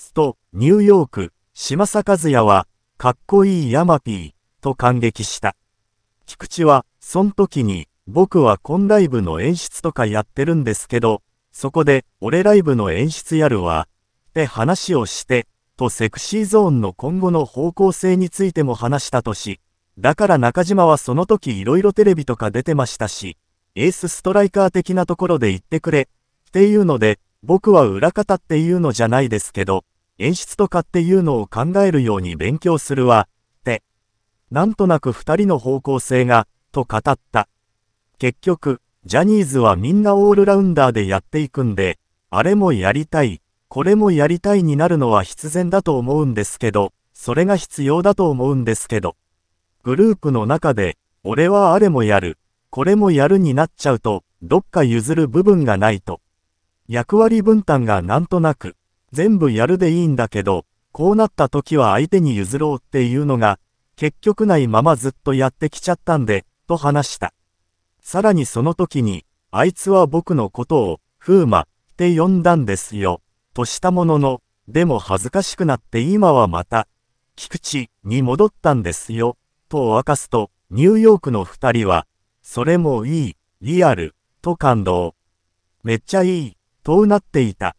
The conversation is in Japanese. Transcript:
スト、ニューヨーク、島佐和也は、かっこいいヤマピー、と感激した。菊池は、そん時に、僕はコンライブの演出とかやってるんですけど、そこで、俺ライブの演出やるわ、って話をして、とセクシーゾーンの今後の方向性についても話したとし、だから中島はその時いろいろテレビとか出てましたし、エースストライカー的なところで言ってくれ、っていうので、僕は裏方っていうのじゃないですけど、演出とかっていうのを考えるように勉強するわ、って。なんとなく二人の方向性が、と語った。結局、ジャニーズはみんなオールラウンダーでやっていくんで、あれもやりたい、これもやりたいになるのは必然だと思うんですけど、それが必要だと思うんですけど。グループの中で、俺はあれもやる、これもやるになっちゃうと、どっか譲る部分がないと。役割分担がなんとなく、全部やるでいいんだけど、こうなった時は相手に譲ろうっていうのが、結局ないままずっとやってきちゃったんで、と話した。さらにその時に、あいつは僕のことを、風魔、って呼んだんですよ、としたものの、でも恥ずかしくなって今はまた、菊池に戻ったんですよ、と明かすと、ニューヨークの二人は、それもいい、リアル、と感動。めっちゃいい、とうなっていた。